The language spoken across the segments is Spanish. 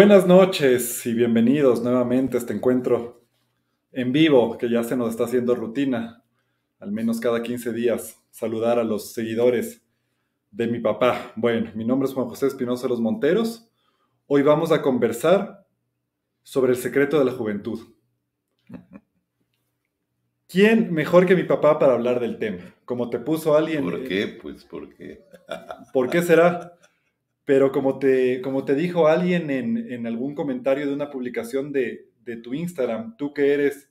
Buenas noches y bienvenidos nuevamente a este encuentro en vivo que ya se nos está haciendo rutina, al menos cada 15 días, saludar a los seguidores de mi papá. Bueno, mi nombre es Juan José Espinosa Los Monteros. Hoy vamos a conversar sobre el secreto de la juventud. ¿Quién mejor que mi papá para hablar del tema? Como te puso alguien. ¿Por qué? Pues, ¿por qué? ¿Por qué será? Pero como te, como te dijo alguien en, algún comentario de una publicación de, tu Instagram, tú que eres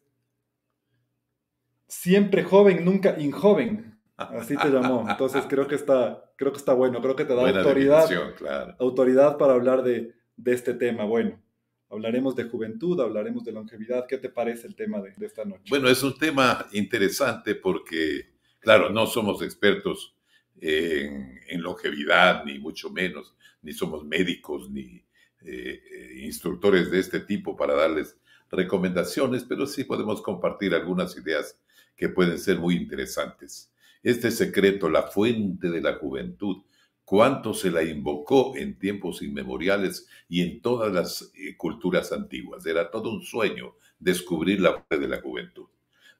siempre joven, nunca injoven. Así te llamó. Entonces creo que está, creo que está bueno, creo que te da autoridad. Autoridad para hablar de, este tema. Bueno, hablaremos de juventud, hablaremos de longevidad. ¿Qué te parece el tema de, esta noche? Bueno, es un tema interesante porque, claro, no somos expertos en longevidad, ni mucho menos ni somos médicos, ni eh, eh, instructores de este tipo para darles recomendaciones, pero sí podemos compartir algunas ideas que pueden ser muy interesantes. Este secreto, la fuente de la juventud, cuánto se la invocó en tiempos inmemoriales y en todas las eh, culturas antiguas. Era todo un sueño descubrir la fuente de la juventud.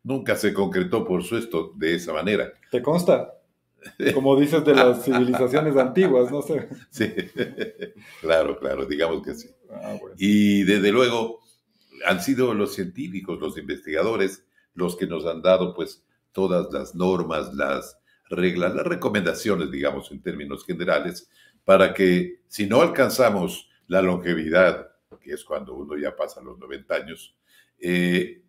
Nunca se concretó por supuesto de esa manera. ¿Te consta? como dices, de las civilizaciones antiguas, no sé. Sí, claro, claro, digamos que sí. Ah, y desde luego han sido los científicos, los investigadores, los que nos han dado pues todas las normas, las reglas, las recomendaciones, digamos, en términos generales, para que si no alcanzamos la longevidad, que es cuando uno ya pasa los 90 años, eh,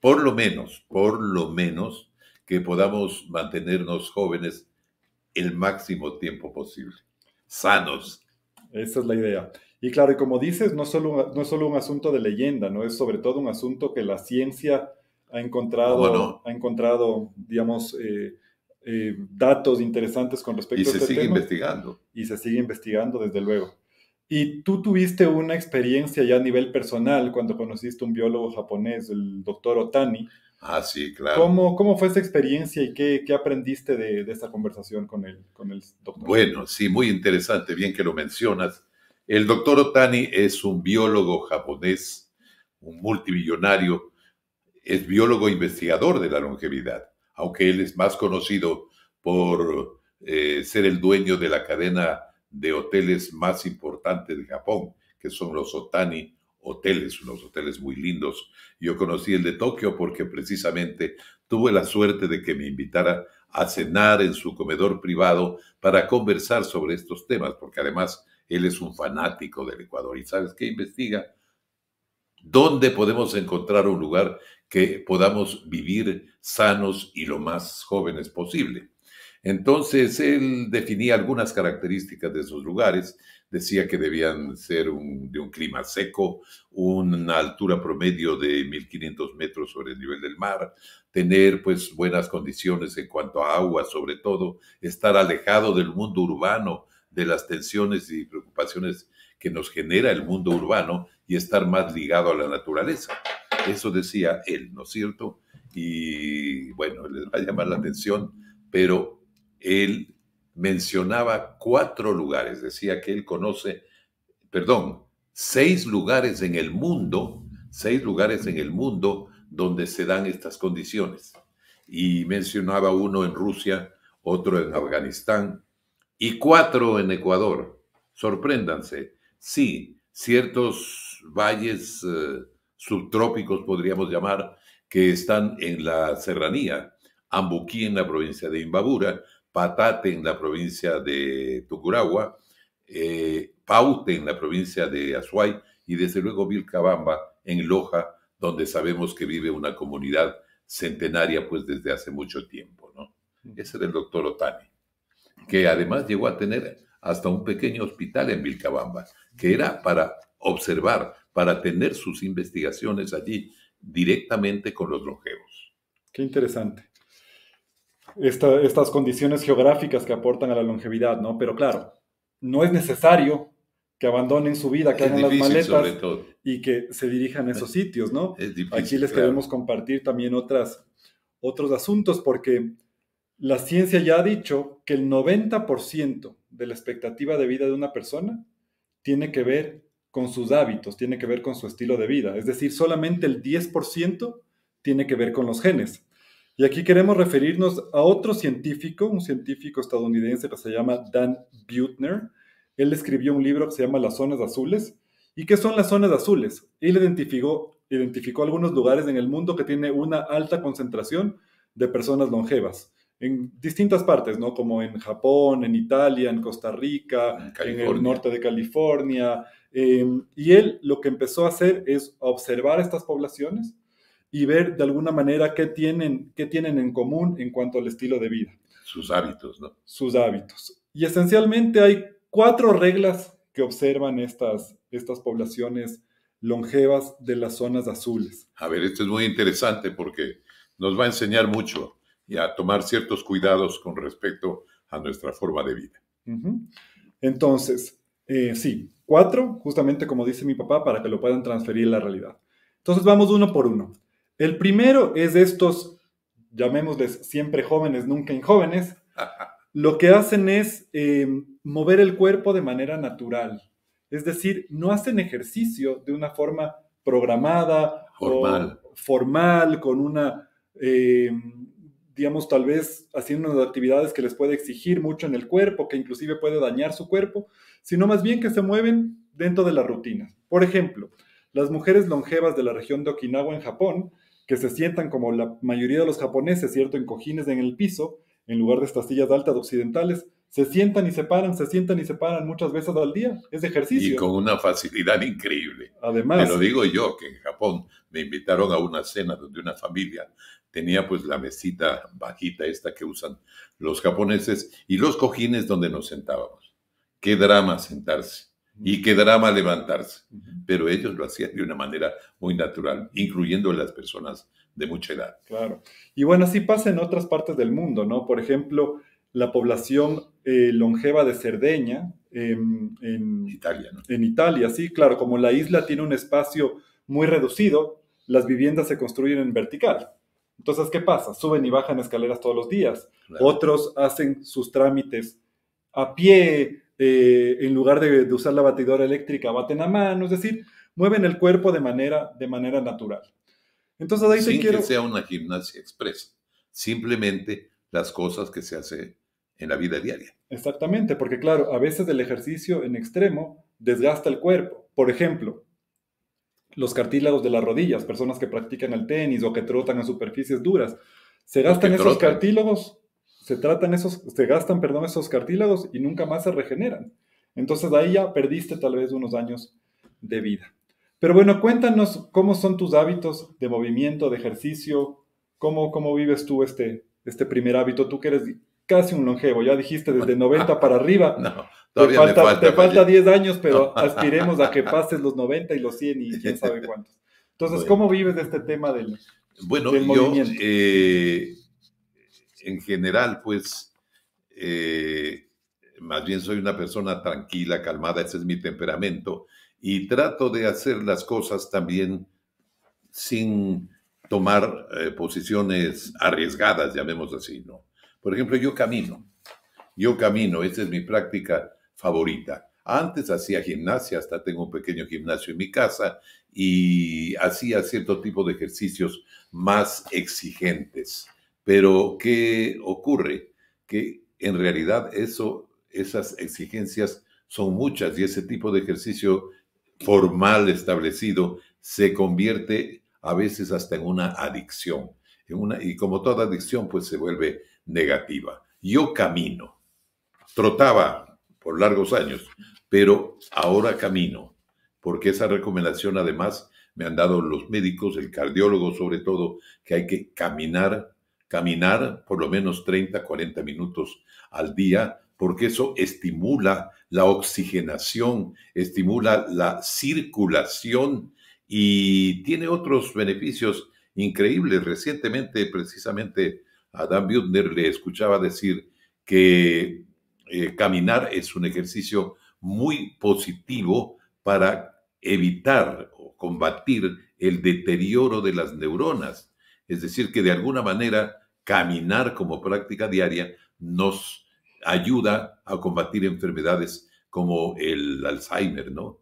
por lo menos, por lo menos, que podamos mantenernos jóvenes el máximo tiempo posible, sanos. Esa es la idea. Y claro, y como dices, no, solo, no es solo un asunto de leyenda, ¿no? Es sobre todo un asunto que la ciencia ha encontrado, ah, ha encontrado digamos, eh, eh, datos interesantes con respecto a este tema. Y se sigue investigando. Y se sigue investigando, desde luego. Y tú tuviste una experiencia ya a nivel personal cuando conociste un biólogo japonés, el doctor Otani. Ah, sí, claro. ¿Cómo, cómo fue esta experiencia y qué, aprendiste de, esta conversación con el, con el doctor? Bueno, sí, muy interesante, bien que lo mencionas. El doctor Otani es un biólogo japonés, un multimillonario, es biólogo investigador de la longevidad, aunque él es más conocido por eh, ser el dueño de la cadena de hoteles más importante de Japón, que son los Otani hoteles, unos hoteles muy lindos. Yo conocí el de Tokio porque precisamente tuve la suerte de que me invitara a cenar en su comedor privado para conversar sobre estos temas, porque además él es un fanático del Ecuador. ¿Y sabes qué investiga? ¿Dónde podemos encontrar un lugar que podamos vivir sanos y lo más jóvenes posible? Entonces él definía algunas características de esos lugares, decía que debían ser de un clima seco, una altura promedio de 1.500 metros sobre el nivel del mar, tener pues buenas condiciones en cuanto a agua sobre todo, estar alejado del mundo urbano, de las tensiones y preocupaciones que nos genera el mundo urbano y estar más ligado a la naturaleza. Eso decía él, ¿no es cierto? Y bueno, les va a llamar la atención, pero él mencionaba cuatro lugares, decía que él conoce, perdón, seis lugares en el mundo, seis lugares en el mundo donde se dan estas condiciones. Y mencionaba uno en Rusia, otro en Afganistán y cuatro en Ecuador. Sorpréndanse, sí, ciertos valles eh, subtrópicos, podríamos llamar, que están en la serranía, Ambuquí en la provincia de Imbabura, Patate en la provincia de Tucuragua, eh, Paute en la provincia de Azuay y desde luego Vilcabamba en Loja, donde sabemos que vive una comunidad centenaria pues desde hace mucho tiempo. ¿no? Ese era el doctor Otani, que además llegó a tener hasta un pequeño hospital en Vilcabamba, que era para observar, para tener sus investigaciones allí directamente con los longevos. Qué interesante estas condiciones geográficas que aportan a la longevidad, ¿no? Pero claro, no es necesario que abandonen su vida, que hagan las maletas y que se dirijan a esos sitios, ¿no? Aquí les queremos compartir también otras, otros asuntos porque la ciencia ya ha dicho que el 90% de la expectativa de vida de una persona tiene que ver con sus hábitos, tiene que ver con su estilo de vida. Es decir, solamente el 10% tiene que ver con los genes. Y aquí queremos referirnos a otro científico, un científico estadounidense que se llama Dan Buettner. Él escribió un libro que se llama Las zonas azules. ¿Y qué son las zonas azules? Él identificó, identificó algunos lugares en el mundo que tiene una alta concentración de personas longevas en distintas partes, ¿no? Como en Japón, en Italia, en Costa Rica, en, el norte de California. Em, y él lo que empezó a hacer es observar estas poblaciones y ver de alguna manera qué tienen, qué tienen en común en cuanto al estilo de vida. Sus hábitos, ¿no? Sus hábitos. Y esencialmente hay cuatro reglas que observan estas, estas poblaciones longevas de las zonas azules. A ver, esto es muy interesante porque nos va a enseñar mucho y a tomar ciertos cuidados con respecto a nuestra forma de vida. Entonces, eh, sí, cuatro, justamente como dice mi papá, para que lo puedan transferir a la realidad. Entonces vamos uno por uno. El primero es estos, llamémosles siempre jóvenes, nunca en jóvenes. Lo que hacen es eh, mover el cuerpo de manera natural. Es decir, no hacen ejercicio de una forma programada, formal, con una, eh, digamos, tal vez haciendo unas actividades que les puede exigir mucho en el cuerpo, que inclusive puede dañar su cuerpo, sino más bien que se mueven dentro de la rutina. Por ejemplo, las mujeres longevas de la región de Okinawa en Japón que se sientan como la mayoría de los japoneses, ¿cierto? En cojines en el piso, en lugar de estas sillas altas occidentales, se sientan y se paran, se sientan y se paran muchas veces al día. Es ejercicio. Y con una facilidad increíble. Además. Te lo digo yo, que en Japón me invitaron a una cena donde una familia. Tenía pues la mesita bajita esta que usan los japoneses y los cojines donde nos sentábamos. Qué drama sentarse y qué drama levantarse. Pero ellos lo hacían de una manera muy natural, incluyendo las personas de mucha edad. Claro. Y bueno, así pasa en otras partes del mundo, ¿no? Por ejemplo, la población eh, longeva de Cerdeña, em, en, Italia, ¿no? En Italia, sí, claro, como la isla tiene un espacio muy reducido, las viviendas se construyen en vertical. Entonces, ¿qué pasa? Suben y bajan escaleras todos los días. Otros hacen sus trámites a pie, eh, en lugar de, usar la batidora eléctrica, baten a mano, es decir, mueven el cuerpo de manera, de manera natural. Entonces, ahí Sin te que sea una gimnasia expresa, simplemente las cosas que se hacen en la vida diaria. Exactamente, porque claro, a veces el ejercicio en extremo desgasta el cuerpo. Por ejemplo, los cartílagos de las rodillas, personas que practican el tenis o que trotan en superficies duras, se gastan esos cartílagos se tratan esos, se gastan, perdón, esos cartílagos y nunca más se regeneran. Entonces ahí ya perdiste tal vez unos años de vida. Pero bueno, cuéntanos cómo son tus hábitos de movimiento, de ejercicio, cómo, cómo vives tú este, este primer hábito, tú que eres casi un longevo, ya dijiste desde 90 para arriba. No, te falta, 10 años, pero aspiremos a que pases los 90 y los 100 y quién sabe cuántos. Entonces, ¿cómo vives de este tema del, bueno, Yo, eh, en general, pues, eh, más bien soy una persona tranquila, calmada, ese es mi temperamento, y trato de hacer las cosas también sin tomar eh, posiciones arriesgadas, llamemos así, ¿no? Por ejemplo, yo camino, yo camino, esa es mi práctica favorita. Antes hacía gimnasia, hasta tengo un pequeño gimnasio en mi casa y hacía cierto tipo de ejercicios más exigentes. Pero, ¿qué ocurre? Que en realidad eso, esas exigencias son muchas y ese tipo de ejercicio formal establecido se convierte a veces hasta en una adicción. y como toda adicción, pues se vuelve negativa. Yo camino, trotaba por largos años, pero ahora camino, porque esa recomendación además me han dado los médicos, el cardiólogo sobre todo, que hay que caminar caminar por lo menos 30, 40 minutos al día, porque eso estimula la oxigenación, estimula la circulación y tiene otros beneficios increíbles. Recientemente, precisamente, a Dan le escuchaba decir que eh, caminar es un ejercicio muy positivo para evitar o combatir el deterioro de las neuronas. Es decir, que de alguna manera caminar como práctica diaria nos ayuda a combatir enfermedades como el Alzheimer, ¿no?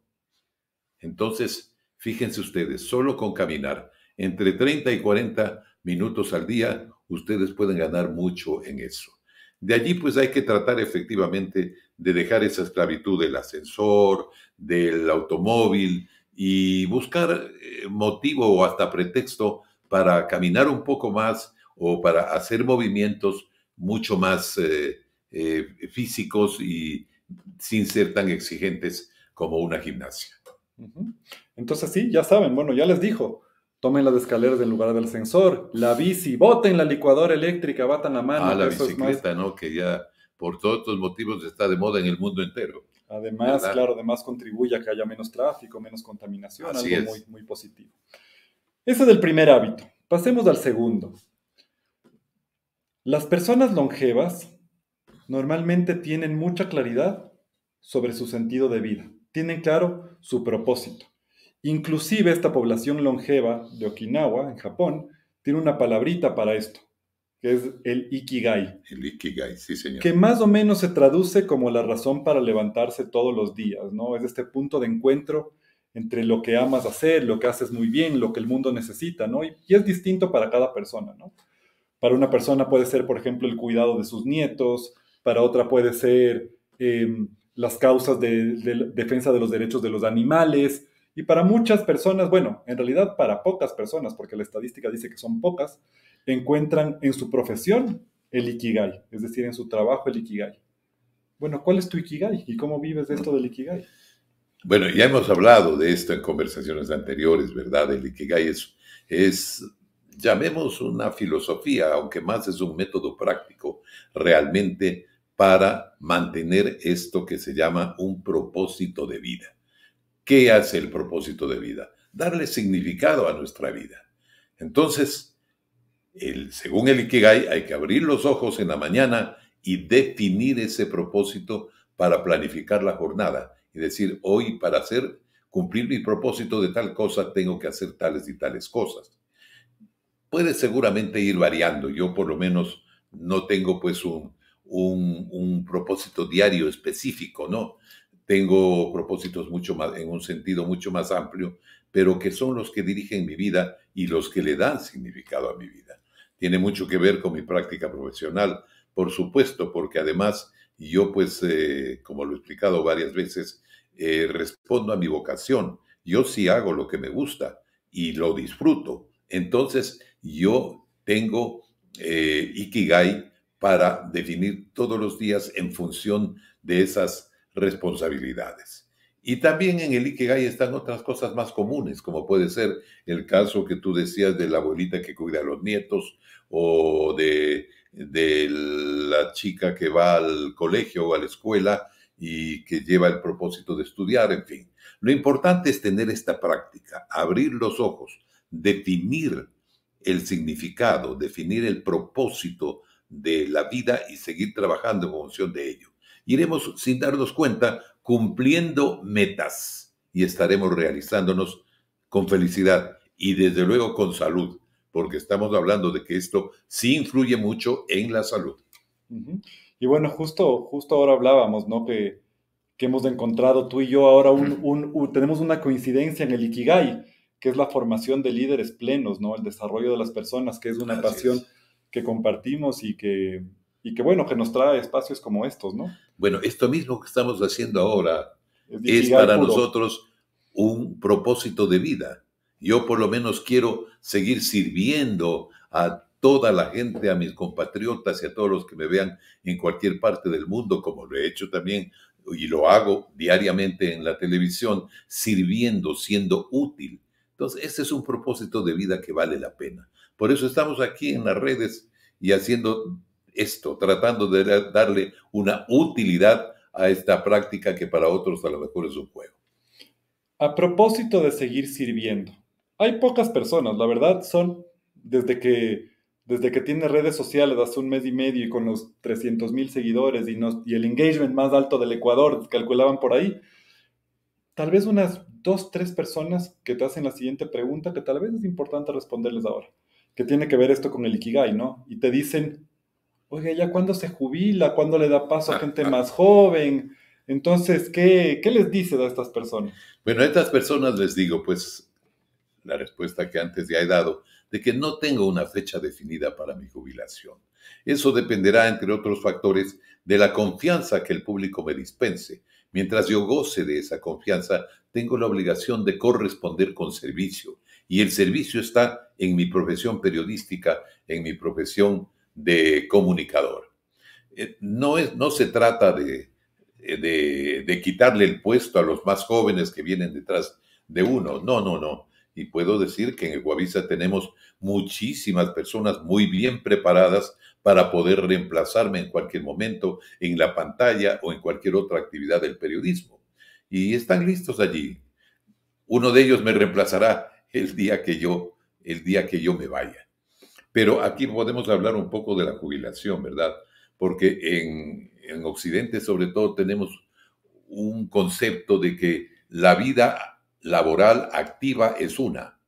Entonces, fíjense ustedes, solo con caminar entre 30 y 40 minutos al día, ustedes pueden ganar mucho en eso. De allí pues hay que tratar efectivamente de dejar esa esclavitud del ascensor, del automóvil y buscar eh, motivo o hasta pretexto para caminar un poco más o para hacer movimientos mucho más eh, eh, físicos y sin ser tan exigentes como una gimnasia. Entonces sí, ya saben, bueno, ya les dijo, tomen las escaleras en lugar del ascensor, la bici, boten la licuadora eléctrica, batan la mano. Ah, la bicicleta, ¿no? Que ya por todos estos motivos está de moda en el mundo entero. Además, claro, además contribuye a que haya menos tráfico, menos contaminación, algo muy, muy positivo. Ese es el primer hábito. Pasemos al segundo, las personas longevas normalmente tienen mucha claridad sobre su sentido de vida, tienen claro su propósito. Inclusive esta población longeva de Okinawa, en Japón, tiene una palabrita para esto, que es el ikigai. El ikigai, sí señor. Que más o menos se traduce como la razón para levantarse todos los días, ¿no? Es este punto de encuentro entre lo que amas hacer, lo que haces muy bien, lo que el mundo necesita, ¿no? Y, es distinto para cada persona, ¿no? Para una persona puede ser, por ejemplo, el cuidado de sus nietos, para otra puede ser em, las causas de, defensa de los derechos de los animales, y para muchas personas, bueno, en realidad para pocas personas, porque la estadística dice que son pocas, encuentran en su profesión el ikigai, es decir, en su trabajo el ikigai. Bueno, ¿cuál es tu ikigai y cómo vives de esto del ikigai? Bueno, ya hemos hablado de esto en conversaciones anteriores, ¿verdad? El ikigai es llamemos una filosofía, aunque más es un método práctico, realmente para mantener esto que se llama un propósito de vida. ¿Qué hace el propósito de vida? Darle significado a nuestra vida. Entonces, el, según el Ikigai, hay que abrir los ojos en la mañana y definir ese propósito para planificar la jornada y decir, hoy para hacer, cumplir mi propósito de tal cosa, tengo que hacer tales y tales cosas puede seguramente ir variando. Yo por lo menos no tengo pues un, propósito diario específico, ¿no? Tengo propósitos mucho más, en un sentido mucho más amplio, pero que son los que dirigen mi vida y los que le dan significado a mi vida. Tiene mucho que ver con mi práctica profesional, por supuesto, porque además yo pues, eh, como lo he explicado varias veces, eh, respondo a mi vocación. Yo sí hago lo que me gusta y lo disfruto. Entonces, yo tengo eh, Ikigai para definir todos los días en función de esas responsabilidades. Y también en el Ikigai están otras cosas más comunes, como puede ser el caso que tú decías de la abuelita que cuida a los nietos o de, de la chica que va al colegio o a la escuela y que lleva el propósito de estudiar, en fin. Lo importante es tener esta práctica, abrir los ojos, definir el significado, definir el propósito de la vida y seguir trabajando en función de ello. Iremos, sin darnos cuenta, cumpliendo metas y estaremos realizándonos con felicidad y desde luego con salud, porque estamos hablando de que esto sí influye mucho en la salud. Y bueno, justo, justo ahora hablábamos, ¿no? Que, que hemos encontrado tú y yo ahora tenemos una coincidencia en el Ikigai, que es la formación de líderes plenos, ¿no? El desarrollo de las personas, que es una pasión que compartimos y que, bueno, que nos trae espacios como estos, ¿no? Bueno, esto mismo que estamos haciendo ahora es, para nosotros un propósito de vida. Yo por lo menos quiero seguir sirviendo a toda la gente, a mis compatriotas y a todos los que me vean en cualquier parte del mundo, como lo he hecho también y lo hago diariamente en la televisión, sirviendo, siendo útil entonces, ese es un propósito de vida que vale la pena. Por eso estamos aquí en las redes y haciendo esto, tratando de darle una utilidad a esta práctica que para otros a lo mejor es un juego. A propósito de seguir sirviendo, hay pocas personas, la verdad son, desde que, desde que tiene redes sociales hace un mes y medio y con los 300 mil seguidores y el engagement más alto del Ecuador, calculaban por ahí, tal vez unas dos, tres personas que te hacen la siguiente pregunta que tal vez es importante responderles ahora, que tiene que ver esto con el Ikigai, ¿no? Y te dicen, oye, ¿ya cuándo se jubila? ¿Cuándo le da paso a gente más joven? Entonces, ¿qué, ¿qué les dices a estas personas? Bueno, a estas personas les digo, pues, la respuesta que antes ya he dado, de que no tengo una fecha definida para mi jubilación. Eso dependerá, entre otros factores, de la confianza que el público me dispense. Mientras yo goce de esa confianza, tengo la obligación de corresponder con servicio. Y el servicio está en mi profesión periodística, en mi profesión de comunicador. Eh, no, es, no se trata de, eh, de, de quitarle el puesto a los más jóvenes que vienen detrás de uno. No, no, no. Y puedo decir que en Guavisa tenemos muchísimas personas muy bien preparadas para poder reemplazarme en cualquier momento en la pantalla o en cualquier otra actividad del periodismo y están listos allí. Uno de ellos me reemplazará el día que yo, el día que yo me vaya. Pero aquí podemos hablar un poco de la jubilación, ¿verdad? Porque en, en Occidente sobre todo tenemos un concepto de que la vida laboral activa es una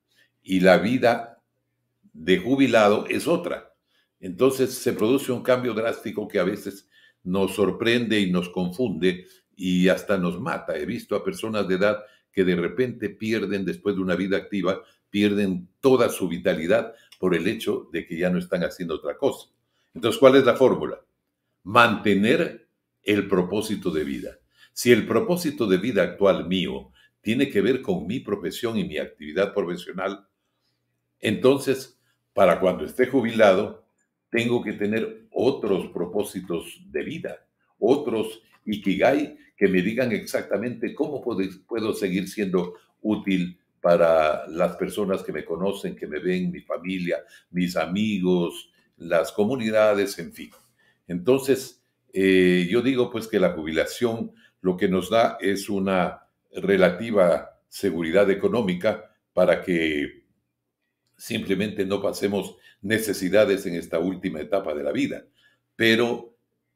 y la vida de jubilado es otra. Entonces se produce un cambio drástico que a veces nos sorprende y nos confunde y hasta nos mata. He visto a personas de edad que de repente pierden, después de una vida activa, pierden toda su vitalidad por el hecho de que ya no están haciendo otra cosa. Entonces, ¿cuál es la fórmula? Mantener el propósito de vida. Si el propósito de vida actual mío tiene que ver con mi profesión y mi actividad profesional, entonces, para cuando esté jubilado, tengo que tener otros propósitos de vida, otros Ikigai, que me digan exactamente cómo puedo, puedo seguir siendo útil para las personas que me conocen, que me ven, mi familia, mis amigos, las comunidades, en fin. Entonces, eh, yo digo pues que la jubilación lo que nos da es una relativa seguridad económica para que simplemente no pasemos necesidades en esta última etapa de la vida. Pero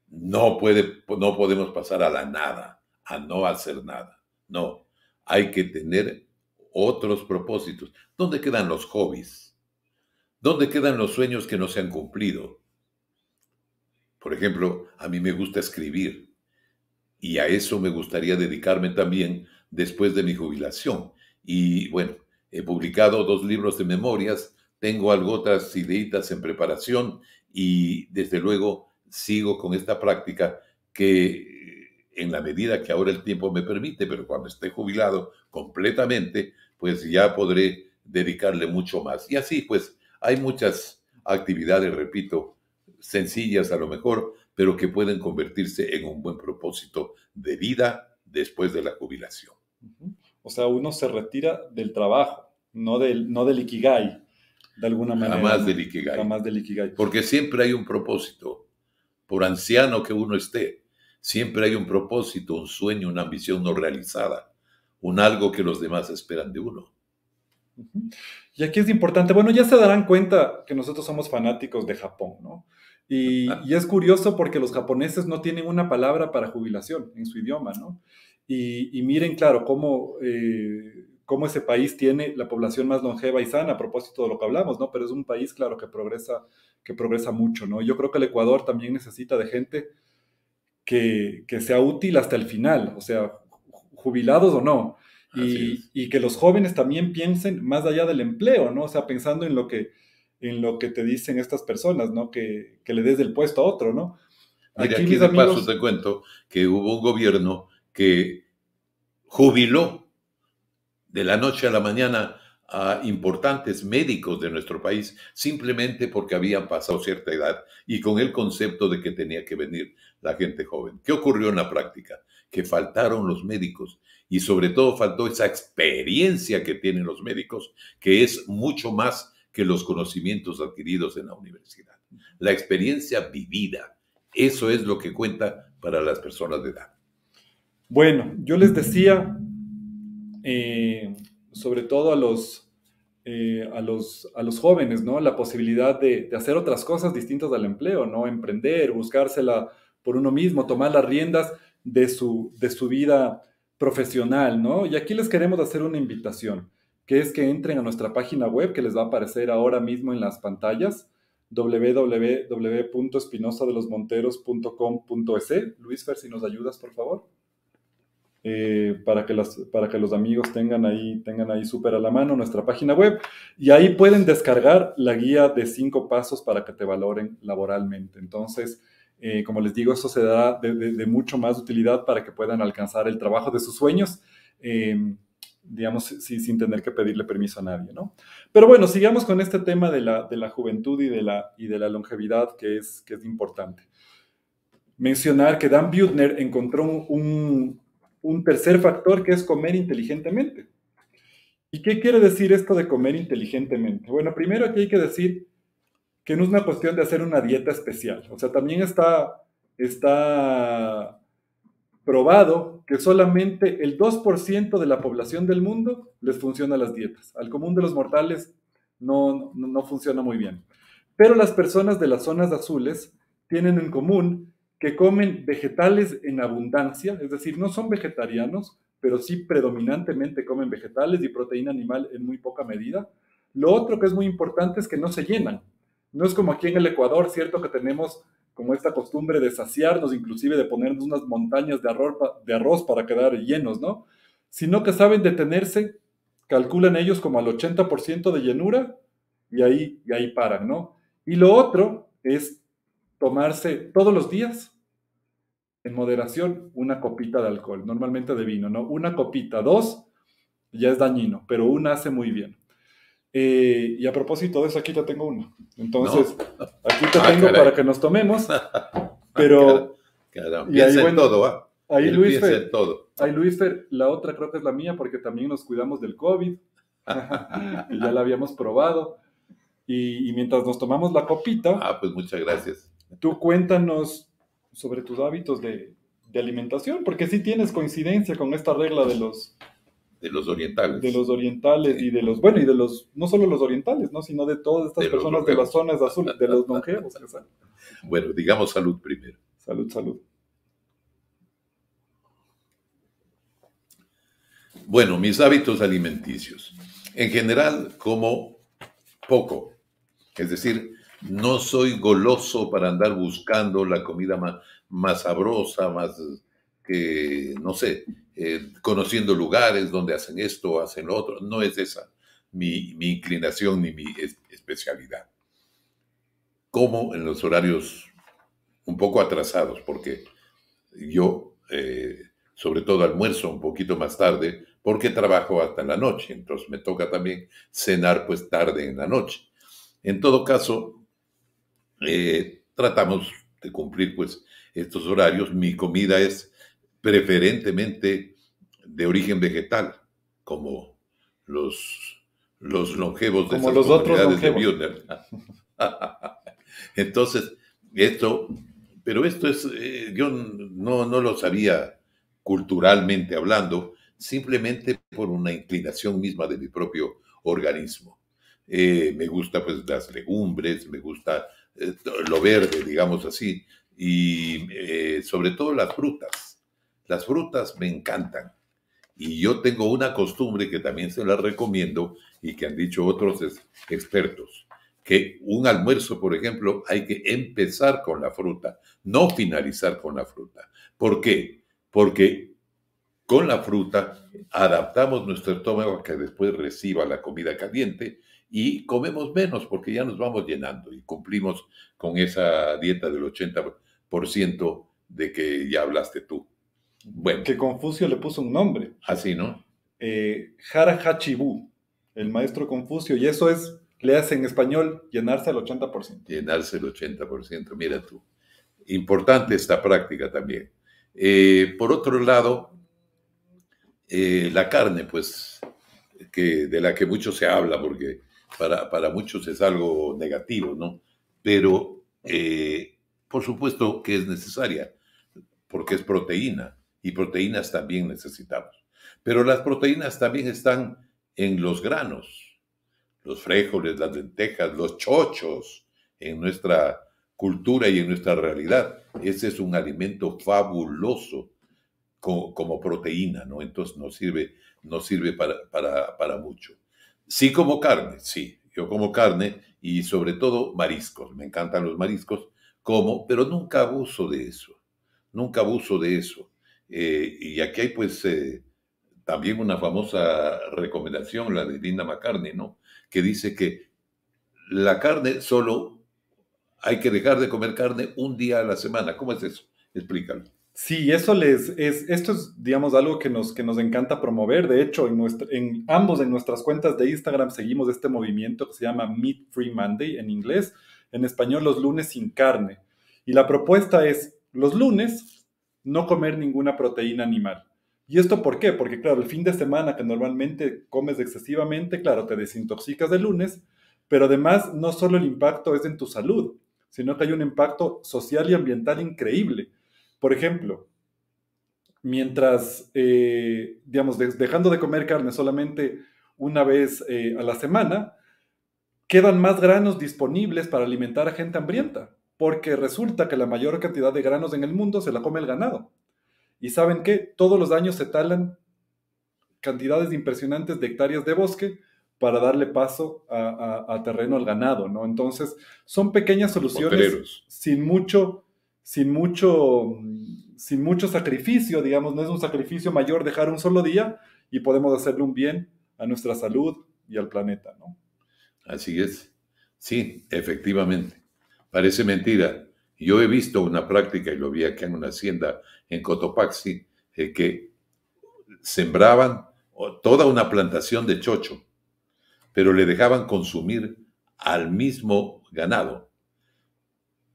no, puede, no podemos pasar a la nada, a no hacer nada. No, hay que tener otros propósitos. ¿Dónde quedan los hobbies? ¿Dónde quedan los sueños que no se han cumplido? Por ejemplo, a mí me gusta escribir y a eso me gustaría dedicarme también después de mi jubilación. Y bueno, he publicado dos libros de memorias, tengo algo otras ideitas en preparación y desde luego sigo con esta práctica que eh, en la medida que ahora el tiempo me permite, pero cuando esté jubilado completamente, pues ya podré dedicarle mucho más. Y así, pues, hay muchas actividades, repito, sencillas a lo mejor, pero que pueden convertirse en un buen propósito de vida después de la jubilación. O sea, uno se retira del trabajo, no del, no del ikigai, de alguna manera. Jamás del ikigai. Jamás del ikigai. Porque siempre hay un propósito por anciano que uno esté, siempre hay un propósito, un sueño, una ambición no realizada, un algo que los demás esperan de uno. Y aquí es importante, bueno, ya se darán cuenta que nosotros somos fanáticos de Japón, ¿no? Y, es curioso porque los japoneses no tienen una palabra para jubilación en su idioma, ¿no? Y, miren, claro, cómo eh, cómo ese país tiene la población más longeva y sana, a propósito de lo que hablamos, ¿no? Pero es un país, claro, que progresa, que progresa mucho, ¿no? Yo creo que el Ecuador también necesita de gente que, sea útil hasta el final, o sea, jubilados o no. Y, que los jóvenes también piensen más allá del empleo, ¿no? O sea, pensando en lo que, en lo que te dicen estas personas, ¿no? Que, le des del puesto a otro, ¿no? aquí, mis de paso te cuento que hubo un gobierno que jubiló de la noche a la mañana a importantes médicos de nuestro país simplemente porque habían pasado cierta edad y con el concepto de que tenía que venir la gente joven. ¿Qué ocurrió en la práctica? Que faltaron los médicos y sobre todo faltó esa experiencia que tienen los médicos, que es mucho más que los conocimientos adquiridos en la universidad. La experiencia vivida, eso es lo que cuenta para las personas de edad. Bueno, yo les decía eh, sobre todo a los, eh, a los, a los jóvenes, ¿no? La posibilidad de, hacer otras cosas distintas al empleo, ¿no? Emprender, buscársela por uno mismo, tomar las riendas de su, de su vida profesional, ¿no? Y aquí les queremos hacer una invitación, que es que entren a nuestra página web que les va a aparecer ahora mismo en las pantallas, www.espinosadelosmonteros.com.es. Luis Fer, si nos ayudas, por favor. Eh, para, que las, para que los amigos tengan ahí, tengan ahí súper a la mano nuestra página web y ahí pueden descargar la guía de cinco pasos para que te valoren laboralmente. Entonces, eh, como les digo, eso se da de, mucho más utilidad para que puedan alcanzar el trabajo de sus sueños. Em, digamos, sin tener que pedirle permiso a nadie, ¿no? Pero bueno, sigamos con este tema de la, de la juventud y de la, y de la longevidad que es, que es importante. Mencionar que Dan Buettner encontró un un tercer factor que es comer inteligentemente. ¿Y qué quiere decir esto de comer inteligentemente? Bueno, primero aquí hay que decir que no es una cuestión de hacer una dieta especial. O sea, también está, está probado que solamente el 2% de la población del mundo les funciona las dietas. Al común de los mortales no, no funciona muy bien. Pero las personas de las zonas azules tienen en común que comen vegetales en abundancia, es decir, no son vegetarianos, pero sí predominantemente comen vegetales y proteína animal en muy poca medida. Lo otro que es muy importante es que no se llenan. No es como aquí en el Ecuador, cierto que tenemos como esta costumbre de saciarnos, inclusive de ponernos unas montañas de arroz, para quedar llenos, ¿no? Sino que saben detenerse, calculan ellos como al 80% de llenura y ahí, y ahí paran, ¿no? Y lo otro es tomarse todos los días, en moderación, una copita de alcohol, normalmente de vino, ¿no? Una copita, dos, ya es dañino, pero una hace muy bien. Eh, y a propósito de eso, aquí ya tengo una. Entonces, aquí te ah, tengo para que nos tomemos. Ah, pero. Y ahí, ¿ah? todo, Ahí la otra creo que es la mía porque también nos cuidamos del COVID. y ya la habíamos probado. Y, y, mientras nos tomamos la copita. Ah, pues muchas gracias. Tú cuéntanos sobre tus hábitos de, alimentación, porque sí tienes coincidencia con esta regla de los de los orientales. De los orientales y de los, bueno, y de los, no solo los orientales, ¿no? Sino de todas estas personas de las zonas azules, de los longevos. bueno, digamos salud primero. Salud, salud. Bueno, mis hábitos alimenticios. En general, como poco. Es decir, no soy goloso para andar buscando la comida más, sabrosa, más que, no sé, eh, conociendo lugares donde hacen esto, hacen lo otro. No es esa mi, inclinación ni mi especialidad. Como en los horarios un poco atrasados, porque yo, eh, sobre todo, almuerzo un poquito más tarde, porque trabajo hasta la noche, entonces me toca también cenar pues tarde en la noche. En todo caso, eh, tratamos de cumplir pues estos horarios. Mi comida es preferentemente de origen vegetal, como los, los longevos de como los otros de Entonces, esto, pero esto es, eh, yo no, lo sabía culturalmente hablando, simplemente por una inclinación misma de mi propio organismo. Eh, me gusta pues las legumbres, me gusta eh, lo verde, digamos así, y eh, sobre todo las frutas. Las frutas me encantan. Y yo tengo una costumbre que también se la recomiendo y que han dicho otros expertos, que un almuerzo, por ejemplo, hay que empezar con la fruta, no finalizar con la fruta. ¿Por qué? Porque con la fruta adaptamos nuestro estómago que después reciba la comida caliente y comemos menos porque ya nos vamos llenando y cumplimos con esa dieta del 80% de que ya hablaste tú. Que Confucio le puso un nombre. Así, ah, ¿no? Eh, Hachibu, el maestro Confucio, y eso es, le hace en español, llenarse al 80%. Llenarse el 80%, mira tú. Importante esta práctica también. Eh, por otro lado, eh, la carne, pues, que, de la que mucho se habla, porque para, muchos es algo negativo, ¿no? Pero eh, por supuesto que es necesaria, porque es proteína y proteínas también necesitamos. Pero las proteínas también están en los granos, los frijoles, las lentejas, los chochos, en nuestra cultura y en nuestra realidad. Ese es un alimento fabuloso como, proteína, ¿no? Entonces nos sirve, sirve para, para, para mucho. Sí como carne, sí. Yo como carne y sobre todo mariscos. Me encantan los mariscos, como, pero nunca abuso de eso. Nunca abuso de eso. Eh, y aquí hay pues eh, también una famosa recomendación, la de Linda McCartney, ¿no? Que dice que la carne solo hay que dejar de comer carne un día a la semana. ¿Cómo es eso? Explícalo. Sí, eso les es, esto es, digamos, algo que nos, que nos encanta promover. De hecho, en, en ambos en nuestras cuentas de Instagram seguimos este movimiento que se llama Meat Free Monday en inglés, en español los lunes sin carne. Y la propuesta es los lunes no comer ninguna proteína animal. ¿Y esto por qué? Porque claro, el fin de semana que normalmente comes excesivamente, claro, te desintoxicas de lunes, pero además no solo el impacto es en tu salud, sino que hay un impacto social y ambiental increíble por ejemplo, mientras, eh, digamos, dejando de comer carne solamente una vez eh, a la semana, quedan más granos disponibles para alimentar a gente hambrienta, porque resulta que la mayor cantidad de granos en el mundo se la come el ganado. Y saben qué, todos los años se talan cantidades impresionantes de hectáreas de bosque para darle paso a, terreno al ganado, ¿no? Entonces, son pequeñas soluciones sin mucho sin mucho, sin mucho sacrificio, digamos, no es un sacrificio mayor dejar un solo día y podemos hacerle un bien a nuestra salud y al planeta, ¿no? Así es. Sí, efectivamente. Parece mentira. Yo he visto una práctica y lo vi aquí en una hacienda en Cotopaxi, eh, que sembraban toda una plantación de chocho, pero le dejaban consumir al mismo ganado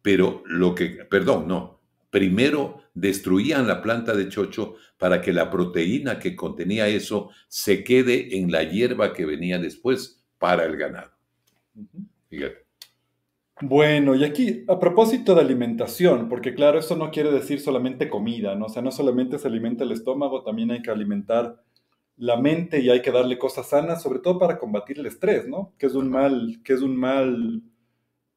pero lo que, perdón, no, primero destruían la planta de chocho para que la proteína que contenía eso se quede en la hierba que venía después para el ganado. Fíjate. Bueno, y aquí, a propósito de alimentación, porque claro, eso no quiere decir solamente comida, ¿no? O sea, no solamente se alimenta el estómago, también hay que alimentar la mente y hay que darle cosas sanas, sobre todo para combatir el estrés, ¿no? Que es un mal, que es un mal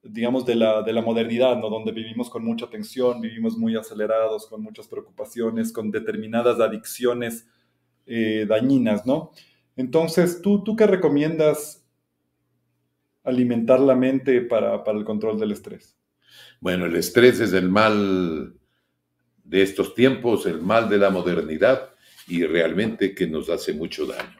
digamos, de la, de la modernidad, ¿no? Donde vivimos con mucha tensión, vivimos muy acelerados, con muchas preocupaciones, con determinadas adicciones eh, dañinas, ¿no? Entonces, ¿tú, ¿tú qué recomiendas alimentar la mente para, para el control del estrés? Bueno, el estrés es el mal de estos tiempos, el mal de la modernidad y realmente que nos hace mucho daño.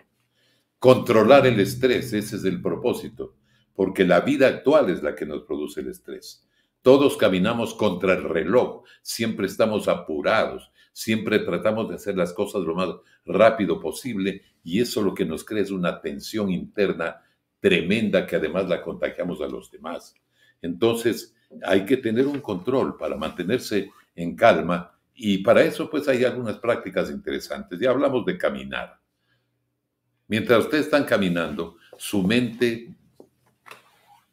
Controlar el estrés, ese es el propósito porque la vida actual es la que nos produce el estrés. Todos caminamos contra el reloj, siempre estamos apurados, siempre tratamos de hacer las cosas lo más rápido posible y eso lo que nos crea es una tensión interna tremenda que además la contagiamos a los demás. Entonces hay que tener un control para mantenerse en calma y para eso pues hay algunas prácticas interesantes. Ya hablamos de caminar. Mientras ustedes están caminando, su mente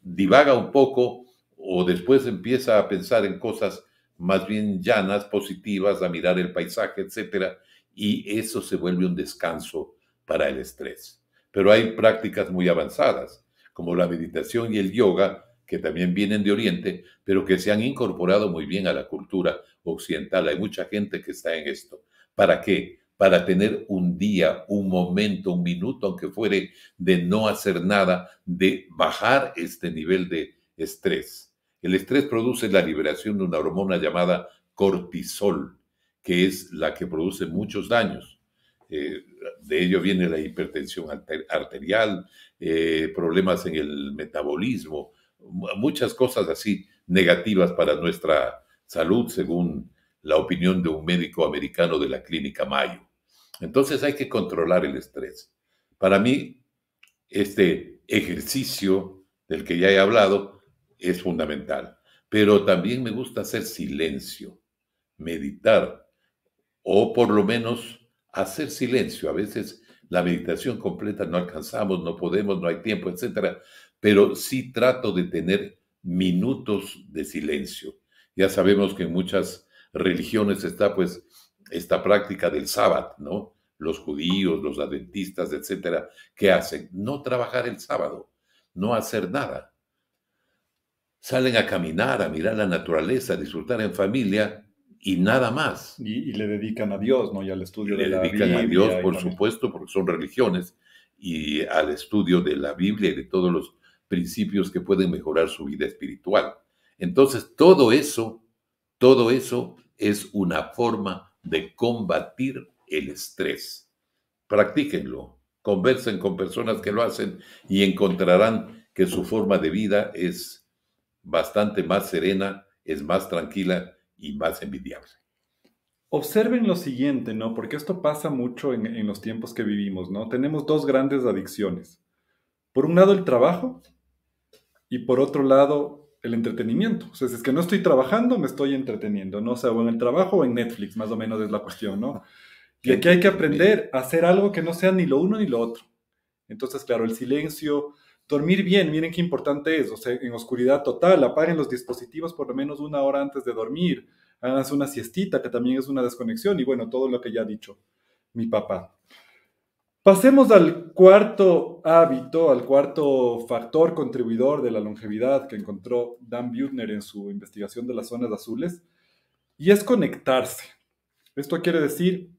divaga un poco o después empieza a pensar en cosas más bien llanas, positivas, a mirar el paisaje, etcétera, y eso se vuelve un descanso para el estrés. Pero hay prácticas muy avanzadas, como la meditación y el yoga, que también vienen de Oriente, pero que se han incorporado muy bien a la cultura occidental. Hay mucha gente que está en esto. ¿Para qué? para tener un día, un momento, un minuto, aunque fuere de no hacer nada, de bajar este nivel de estrés. El estrés produce la liberación de una hormona llamada cortisol, que es la que produce muchos daños. Eh, de ello viene la hipertensión arterial, eh, problemas en el metabolismo, muchas cosas así negativas para nuestra salud, según la opinión de un médico americano de la Clínica Mayo. Entonces hay que controlar el estrés. Para mí, este ejercicio del que ya he hablado es fundamental, pero también me gusta hacer silencio, meditar o por lo menos hacer silencio. A veces la meditación completa no alcanzamos, no podemos, no hay tiempo, etc. Pero sí trato de tener minutos de silencio. Ya sabemos que en muchas religiones está pues esta práctica del sábado, ¿no? Los judíos, los adventistas, etcétera, ¿qué hacen? No trabajar el sábado, no hacer nada. Salen a caminar, a mirar la naturaleza, a disfrutar en familia y nada más. Y, le dedican a Dios, ¿no? Y al estudio de la Biblia. Le dedican a Dios, por supuesto, porque son religiones, y al estudio de la Biblia y de todos los principios que pueden mejorar su vida espiritual. Entonces, todo eso, todo eso es una forma de combatir el estrés. Practíquenlo, conversen con personas que lo hacen y encontrarán que su forma de vida es bastante más serena, es más tranquila y más envidiable. Observen lo siguiente, ¿no? Porque esto pasa mucho en, en los tiempos que vivimos, ¿no? Tenemos dos grandes adicciones. Por un lado el trabajo y por otro lado el entretenimiento. O sea, si es que no estoy trabajando, me estoy entreteniendo, ¿no? O sea, o en el trabajo o en Netflix, más o menos es la cuestión, ¿no? Y aquí hay que aprender a hacer algo que no sea ni lo uno ni lo otro. Entonces, claro, el silencio, dormir bien, miren qué importante es, o sea, en oscuridad total, apaguen los dispositivos por lo menos una hora antes de dormir, hagas una siestita, que también es una desconexión, y bueno, todo lo que ya ha dicho mi papá. Pasemos al cuarto hábito, al cuarto factor contribuidor de la longevidad que encontró Dan Buettner en su investigación de las zonas azules, y es conectarse. Esto quiere decir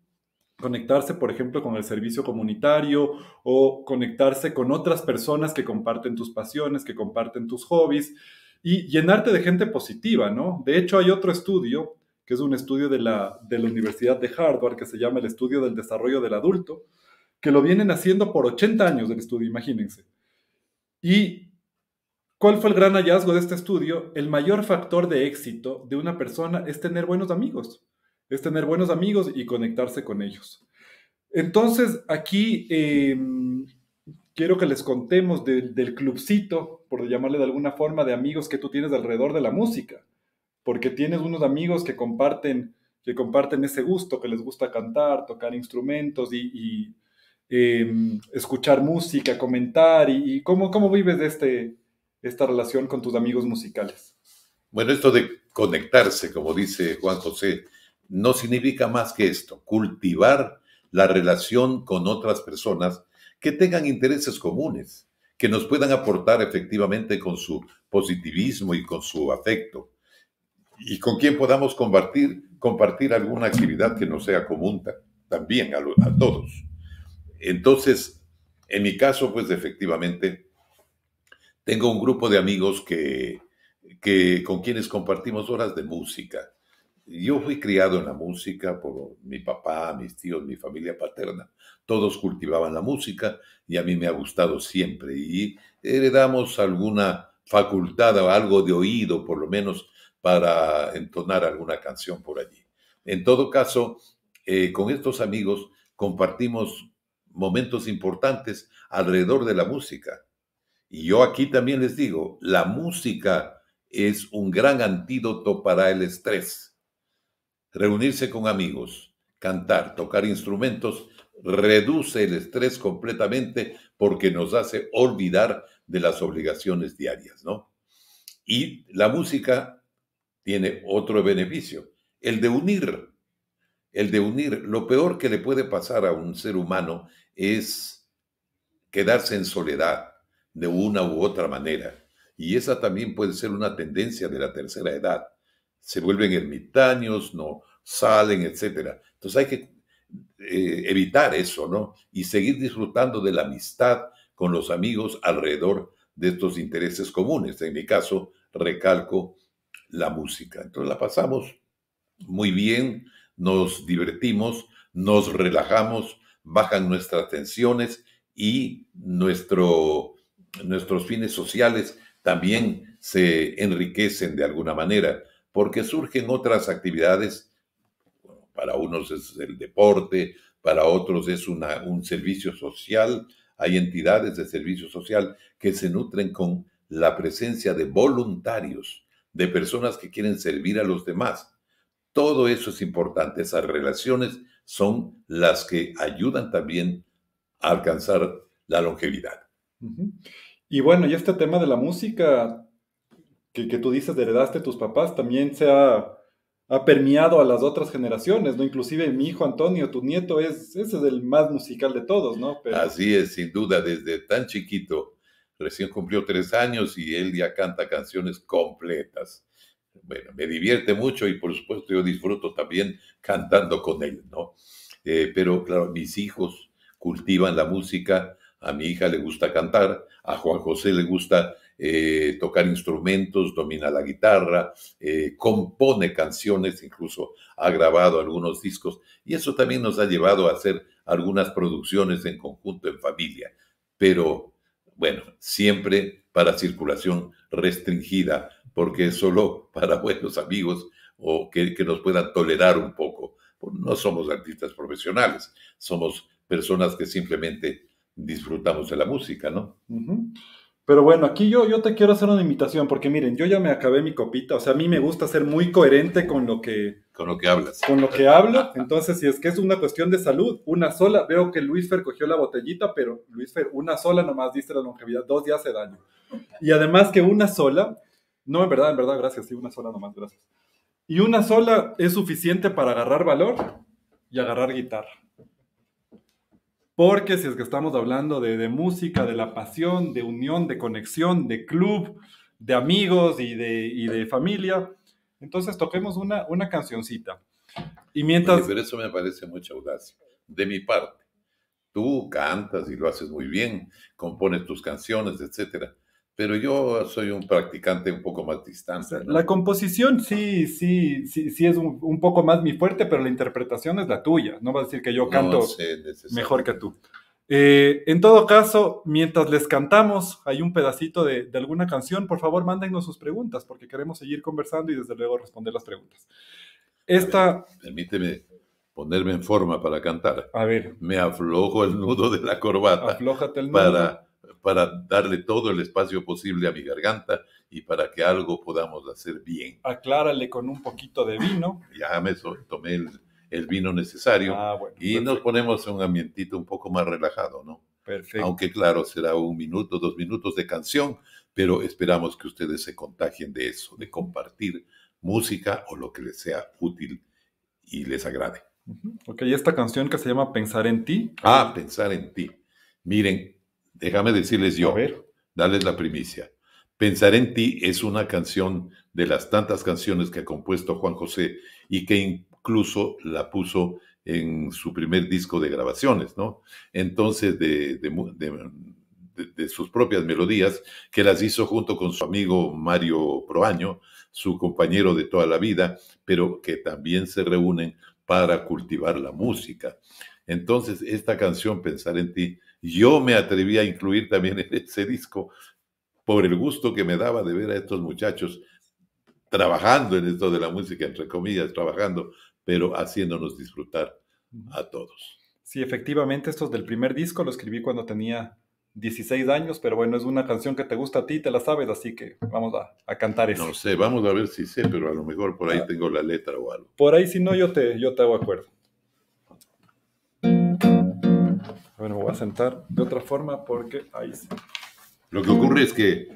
conectarse, por ejemplo, con el servicio comunitario o conectarse con otras personas que comparten tus pasiones, que comparten tus hobbies y llenarte de gente positiva, ¿no? De hecho, hay otro estudio, que es un estudio de la, de la Universidad de Harvard, que se llama el Estudio del Desarrollo del Adulto, que lo vienen haciendo por 80 años del estudio, imagínense. ¿Y cuál fue el gran hallazgo de este estudio? El mayor factor de éxito de una persona es tener buenos amigos, es tener buenos amigos y conectarse con ellos. Entonces, aquí em, quiero que les contemos del clubcito, por llamarle de alguna forma, de amigos que tú tienes alrededor de la música, porque tienes unos amigos que comparten que comparten ese gusto, que les gusta cantar, tocar instrumentos y Em, escuchar música, comentar y, cómo, cómo, vives de este, esta relación con tus amigos musicales. Bueno, esto de conectarse, como dice Juan José, no significa más que esto, cultivar la relación con otras personas que tengan intereses comunes, que nos puedan aportar efectivamente con su positivismo y con su afecto, y con quien podamos compartir, compartir alguna actividad que nos sea común también a todos. Entonces, en mi caso, pues efectivamente, tengo un grupo de amigos que, con quienes compartimos horas de música. Yo fui criado en la música por mi papá, mis tíos, mi familia paterna. Todos cultivaban la música y a mí me ha gustado siempre. Y heredamos alguna facultad o algo de oído, por lo menos, para entonar alguna canción por allí. En todo caso, eh, con estos amigos compartimos momentos importantes alrededor de la música. Y yo aquí también les digo, la música es un gran antídoto para el estrés. Reunirse con amigos, cantar, tocar instrumentos, reduce el estrés completamente porque nos hace olvidar de las obligaciones diarias, ¿no? Y la música tiene otro beneficio, el de unir el de unir. Lo peor que le puede pasar a un ser humano es quedarse en soledad de una u otra manera. Y esa también puede ser una tendencia de la tercera edad. Se vuelven ermitaños, no salen, etc. Entonces hay que eh, evitar eso, ¿no? Y seguir disfrutando de la amistad con los amigos alrededor de estos intereses comunes. En mi caso, recalco la música. Entonces la pasamos muy bien, nos divertimos, nos relajamos, bajan nuestras tensiones y nuestros fines sociales también se enriquecen de alguna manera, porque surgen otras actividades, para unos es el deporte, para otros es un servicio social, hay entidades de servicio social que se nutren con la presencia de voluntarios, de personas que quieren servir a los demás. Todo eso es importante. Esas relaciones son las que ayudan también a alcanzar la longevidad. Y bueno, y este tema de la música que, tú dices, heredaste tus papás, también se ha, permeado a las otras generaciones, ¿no? Inclusive mi hijo Antonio, tu nieto, es, ese es el más musical de todos, ¿no? Así es, sin duda, desde tan chiquito, recién cumplió tres años y él ya canta canciones completas bueno, me divierte mucho y por supuesto yo disfruto también cantando con él, ¿no? Eh, pero claro, mis hijos cultivan la música, a mi hija le gusta cantar, a Juan José le gusta eh, tocar instrumentos, domina la guitarra, eh, compone canciones, incluso ha grabado algunos discos y eso también nos ha llevado a hacer algunas producciones en conjunto, en familia, pero bueno, siempre para circulación restringida porque es solo para buenos amigos o que, que nos puedan tolerar un poco. Pues, no somos artistas profesionales, somos personas que simplemente disfrutamos de la música, ¿no? Pero bueno, aquí yo, yo te quiero hacer una invitación, porque miren, yo ya me acabé mi copita, o sea, a mí me gusta ser muy coherente con lo que... Con lo que hablas. Con lo que hablo, entonces si es que es una cuestión de salud, una sola, veo que Luisfer cogió la botellita, pero Luisfer, una sola nomás dice la longevidad, dos días hace daño. Y además que una sola no, en verdad, en verdad, gracias. Sí, una sola nomás, gracias. Y una sola es suficiente para agarrar valor y agarrar guitarra. Porque si es que estamos hablando de, de música, de la pasión, de unión, de conexión, de club, de amigos y de, familia, entonces toquemos una, una cancioncita. Y mientras... pero eso me parece mucha audacia, de mi parte. Tú cantas y lo haces muy bien, compones tus canciones, etcétera pero yo soy un practicante un poco más distante. La composición sí, sí, sí, sí es un, poco más mi fuerte, pero la interpretación es la tuya. No va a decir que yo canto mejor que tú. Eh, en todo caso, mientras les cantamos, hay un pedacito de, alguna canción, por favor mándennos sus preguntas, porque queremos seguir conversando y desde luego responder las preguntas. Esta... permíteme ponerme en forma para cantar. A ver. Me aflojo el nudo de la corbata. Aflójate el nudo. Para para darle todo el espacio posible a mi garganta y para que algo podamos hacer bien. Aclárale con un poquito de vino. Ya me tomé el, vino necesario ah, y nos ponemos en un ambientito un poco más relajado, ¿no? Perfecto. Aunque claro, será un minuto, dos minutos de canción, pero esperamos que ustedes se contagien de eso, de compartir música o lo que les sea útil y les agrade. Ok, esta canción que se llama Pensar en ti. Ah, Pensar en ti. Miren, Déjame decirles yo, darles la primicia. Pensar en ti es una canción de las tantas canciones que ha compuesto Juan José y que incluso la puso en su primer disco de grabaciones, ¿no? Entonces, de, de sus propias melodías, que las hizo junto con su amigo Mario Proaño, su compañero de toda la vida, pero que también se reúnen para cultivar la música. Entonces, esta canción, Pensar en ti, yo me atreví a incluir también en ese disco por el gusto que me daba de ver a estos muchachos trabajando en esto de la música, entre comillas, trabajando, pero haciéndonos disfrutar a todos. Sí, efectivamente, esto es del primer disco lo escribí cuando tenía 16 años, pero bueno, es una canción que te gusta a ti, te la sabes, así que vamos a, cantar eso. No sé, vamos a ver si sé, pero a lo mejor por ahí ah. tengo la letra o algo. Por ahí, si no, yo te, yo te hago acuerdo. Bueno, me voy a sentar de otra forma porque ahí sí. Lo que ocurre es que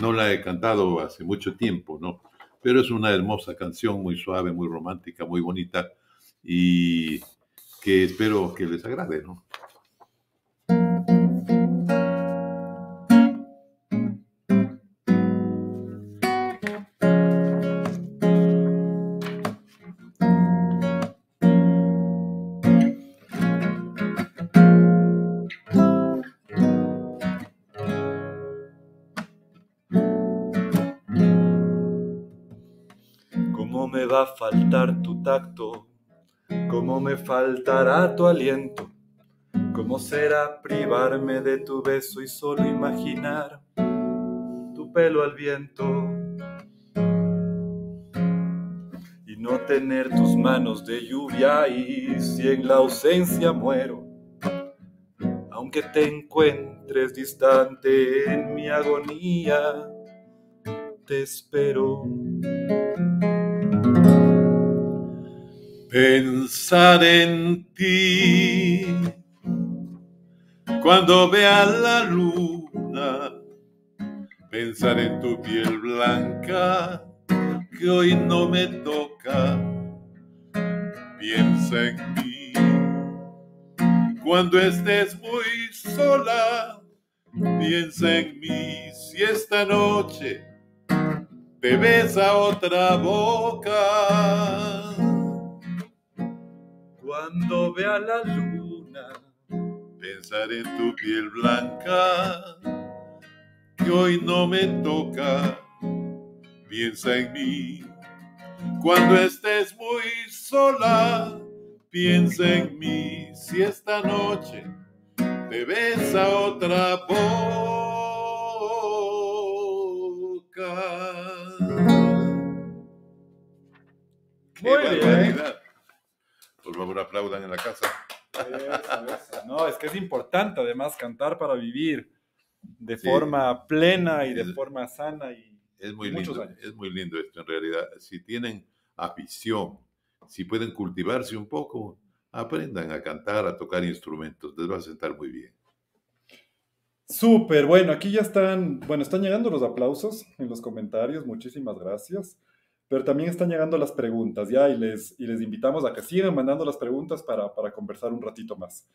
no la he cantado hace mucho tiempo, ¿no? Pero es una hermosa canción, muy suave, muy romántica, muy bonita y que espero que les agrade, ¿no? Como cómo me faltará tu aliento, cómo será privarme de tu beso y solo imaginar tu pelo al viento y no tener tus manos de lluvia y si en la ausencia muero, aunque te encuentres distante en mi agonía, te espero. pensar en ti. Cuando vea la luna, pensar en tu piel blanca que hoy no me toca. Piensa en mí. Cuando estés muy sola, piensa en mí. Si esta noche te ves a otra boca. Cuando vea la luna, pensar en tu piel blanca, que hoy no me toca. Piensa en mí. Cuando estés muy sola, piensa en mí. Si esta noche te besa otra boca. Muy bien. Por favor, aplaudan en la casa. No, es que es importante además cantar para vivir de forma plena y de forma sana. Y es, muy lindo, es muy lindo esto en realidad. Si tienen afición, si pueden cultivarse un poco, aprendan a cantar, a tocar instrumentos, les va a sentar muy bien. Súper, bueno, aquí ya están, bueno, están llegando los aplausos en los comentarios, muchísimas gracias pero también están llegando las preguntas, ¿ya? Y les, y les invitamos a que sigan mandando las preguntas para, conversar un ratito más.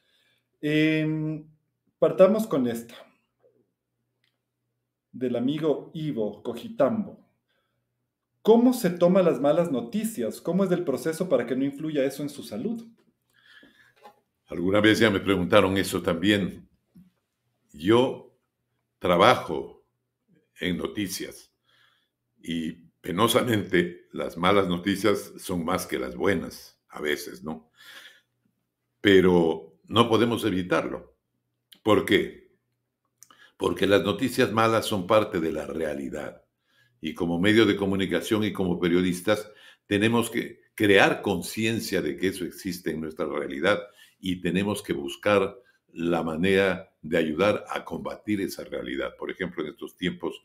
Em, partamos con esta, del amigo Ivo Cojitambo. ¿Cómo se toma las malas noticias? ¿Cómo es el proceso para que no influya eso en su salud? Alguna vez ya me preguntaron eso también. Yo trabajo en noticias y Penosamente, las malas noticias son más que las buenas, a veces, ¿no? Pero no podemos evitarlo. ¿Por qué? Porque las noticias malas son parte de la realidad. Y como medio de comunicación y como periodistas, tenemos que crear conciencia de que eso existe en nuestra realidad y tenemos que buscar la manera de ayudar a combatir esa realidad. Por ejemplo, en estos tiempos,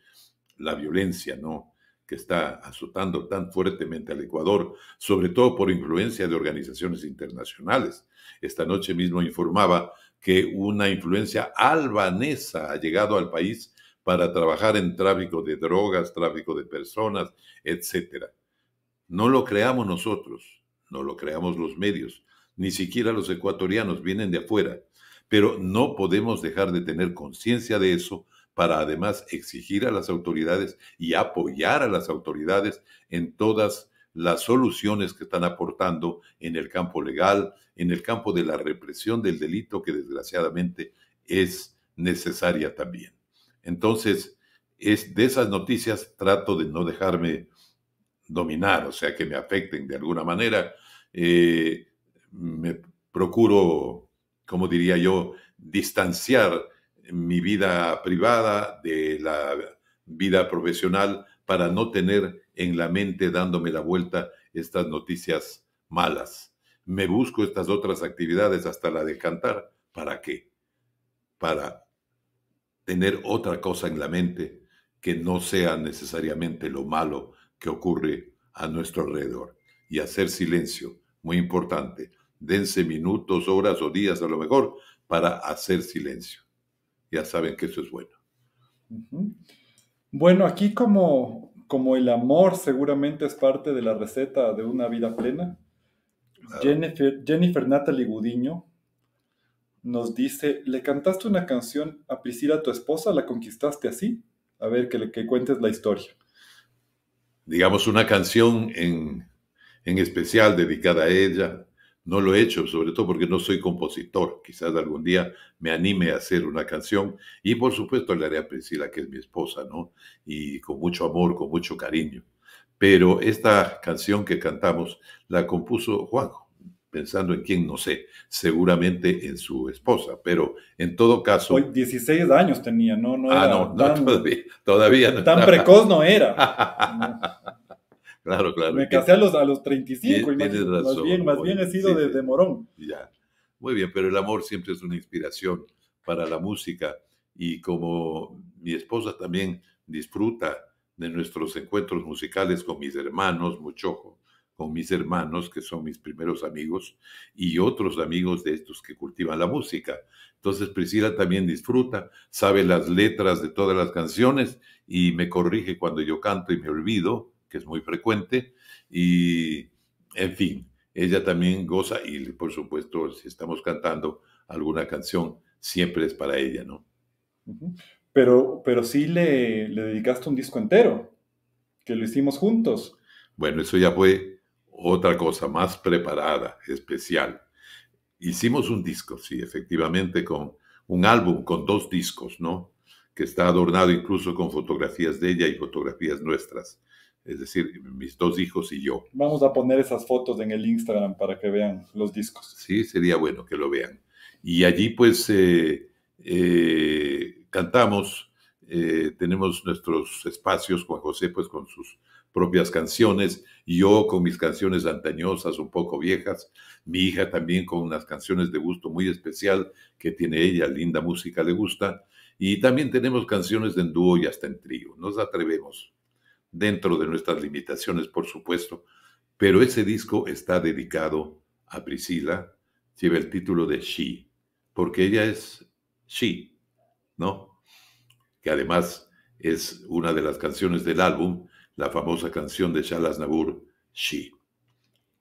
la violencia, ¿no? que está azotando tan fuertemente al Ecuador, sobre todo por influencia de organizaciones internacionales. Esta noche mismo informaba que una influencia albanesa ha llegado al país para trabajar en tráfico de drogas, tráfico de personas, etc. No lo creamos nosotros, no lo creamos los medios, ni siquiera los ecuatorianos vienen de afuera, pero no podemos dejar de tener conciencia de eso para además exigir a las autoridades y apoyar a las autoridades en todas las soluciones que están aportando en el campo legal, en el campo de la represión del delito, que desgraciadamente es necesaria también. Entonces, es de esas noticias trato de no dejarme dominar, o sea, que me afecten de alguna manera. Eh, me procuro, como diría yo, distanciar mi vida privada, de la vida profesional, para no tener en la mente dándome la vuelta estas noticias malas. Me busco estas otras actividades hasta la de cantar. ¿Para qué? Para tener otra cosa en la mente que no sea necesariamente lo malo que ocurre a nuestro alrededor. Y hacer silencio, muy importante. Dense minutos, horas o días a lo mejor para hacer silencio ya saben que eso es bueno. Bueno, aquí como, como el amor seguramente es parte de la receta de una vida plena, Jennifer, Natalie Gudiño nos dice, ¿le cantaste una canción a Priscila, tu esposa? ¿La conquistaste así? A ver, que, le, que cuentes la historia. Digamos, una canción en, en especial dedicada a ella, no lo he hecho, sobre todo porque no soy compositor. Quizás algún día me anime a hacer una canción. Y por supuesto le haré a Priscila, que es mi esposa, ¿no? Y con mucho amor, con mucho cariño. Pero esta canción que cantamos la compuso Juan pensando en quién, no sé, seguramente en su esposa, pero en todo caso... Hoy 16 años tenía, ¿no? no ah, no, todavía, Tan precoz no era. Claro, claro. Me casé a los, a los 35, y más bien, más he sido de Morón. Ya. Muy bien, pero el amor siempre es una inspiración para la música y como mi esposa también disfruta de nuestros encuentros musicales con mis hermanos, mucho con mis hermanos, que son mis primeros amigos, y otros amigos de estos que cultivan la música. Entonces Priscila también disfruta, sabe las letras de todas las canciones y me corrige cuando yo canto y me olvido, que es muy frecuente, y en fin, ella también goza y por supuesto si estamos cantando alguna canción, siempre es para ella, ¿no? Pero, pero sí le, le dedicaste un disco entero, que lo hicimos juntos. Bueno, eso ya fue otra cosa más preparada, especial. Hicimos un disco, sí, efectivamente, con un álbum, con dos discos, ¿no? Que está adornado incluso con fotografías de ella y fotografías nuestras es decir, mis dos hijos y yo. Vamos a poner esas fotos en el Instagram para que vean los discos. Sí, sería bueno que lo vean. Y allí pues eh, eh, cantamos, eh, tenemos nuestros espacios, Juan José pues con sus propias canciones, yo con mis canciones antañosas, un poco viejas, mi hija también con unas canciones de gusto muy especial que tiene ella, linda música le gusta, y también tenemos canciones en dúo y hasta en trío, nos atrevemos dentro de nuestras limitaciones, por supuesto, pero ese disco está dedicado a Priscila, lleva el título de She, porque ella es She, ¿no? Que además es una de las canciones del álbum, la famosa canción de Shalas Nabur, She.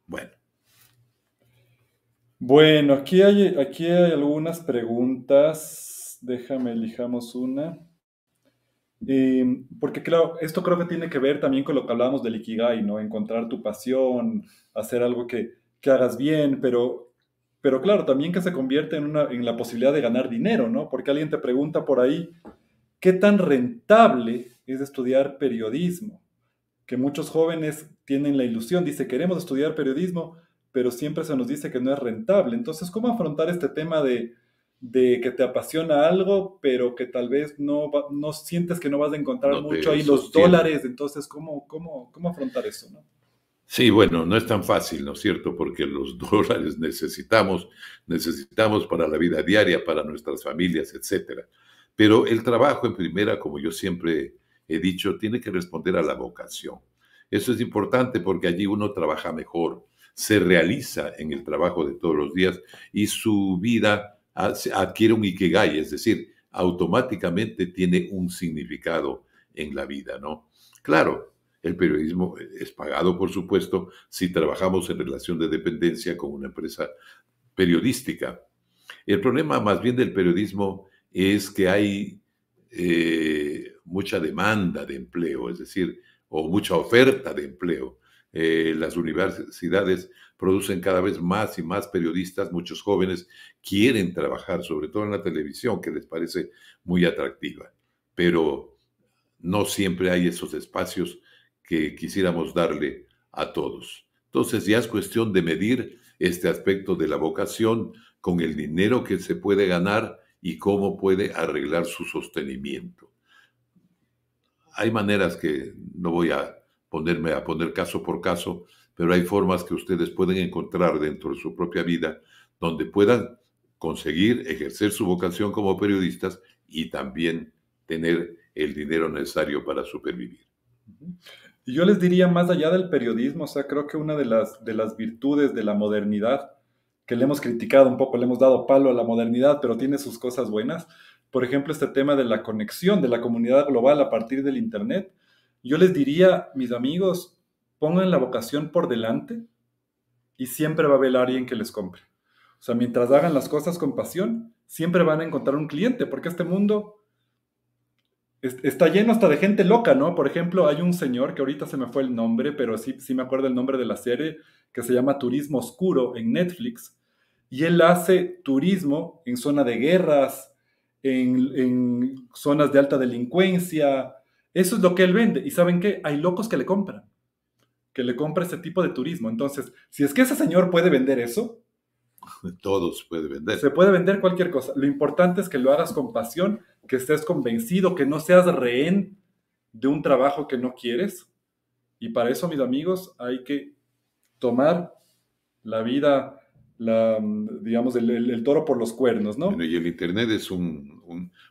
Bueno. Bueno, aquí hay, aquí hay algunas preguntas. Déjame, elijamos una porque claro, esto creo que tiene que ver también con lo que hablábamos del Ikigai, ¿no? Encontrar tu pasión, hacer algo que, que hagas bien, pero, pero claro, también que se convierte en, una, en la posibilidad de ganar dinero, ¿no? Porque alguien te pregunta por ahí, ¿qué tan rentable es estudiar periodismo? Que muchos jóvenes tienen la ilusión, dice, queremos estudiar periodismo, pero siempre se nos dice que no es rentable. Entonces, ¿cómo afrontar este tema de de que te apasiona algo, pero que tal vez no, no sientes que no vas a encontrar mucho ahí los dólares, entonces, ¿cómo, cómo, cómo afrontar eso? No? Sí, bueno, no es tan fácil, ¿no es cierto? Porque los dólares necesitamos, necesitamos para la vida diaria, para nuestras familias, etc. Pero el trabajo en primera, como yo siempre he dicho, tiene que responder a la vocación. Eso es importante porque allí uno trabaja mejor, se realiza en el trabajo de todos los días y su vida adquiere un ikigai, es decir, automáticamente tiene un significado en la vida, ¿no? Claro, el periodismo es pagado, por supuesto, si trabajamos en relación de dependencia con una empresa periodística. El problema más bien del periodismo es que hay eh, mucha demanda de empleo, es decir, o mucha oferta de empleo. Eh, las universidades producen cada vez más y más periodistas, muchos jóvenes quieren trabajar, sobre todo en la televisión, que les parece muy atractiva, pero no siempre hay esos espacios que quisiéramos darle a todos. Entonces ya es cuestión de medir este aspecto de la vocación con el dinero que se puede ganar y cómo puede arreglar su sostenimiento. Hay maneras que no voy a ponerme a poner caso por caso, pero hay formas que ustedes pueden encontrar dentro de su propia vida donde puedan conseguir ejercer su vocación como periodistas y también tener el dinero necesario para supervivir. Y yo les diría, más allá del periodismo, o sea, creo que una de las, de las virtudes de la modernidad, que le hemos criticado un poco, le hemos dado palo a la modernidad, pero tiene sus cosas buenas, por ejemplo, este tema de la conexión de la comunidad global a partir del Internet, yo les diría, mis amigos, pongan la vocación por delante y siempre va a haber alguien que les compre. O sea, mientras hagan las cosas con pasión, siempre van a encontrar un cliente, porque este mundo está lleno hasta de gente loca, ¿no? Por ejemplo, hay un señor que ahorita se me fue el nombre, pero sí, sí me acuerdo el nombre de la serie, que se llama Turismo Oscuro en Netflix, y él hace turismo en zona de guerras, en, en zonas de alta delincuencia, eso es lo que él vende. Y saben qué, hay locos que le compran, que le compra este tipo de turismo. Entonces, si es que ese señor puede vender eso, todos puede vender. Se puede vender cualquier cosa. Lo importante es que lo hagas con pasión, que estés convencido, que no seas rehén de un trabajo que no quieres. Y para eso, mis amigos, hay que tomar la vida, la, mm, digamos, el, toro por los cuernos, ¿no? y el Internet es un,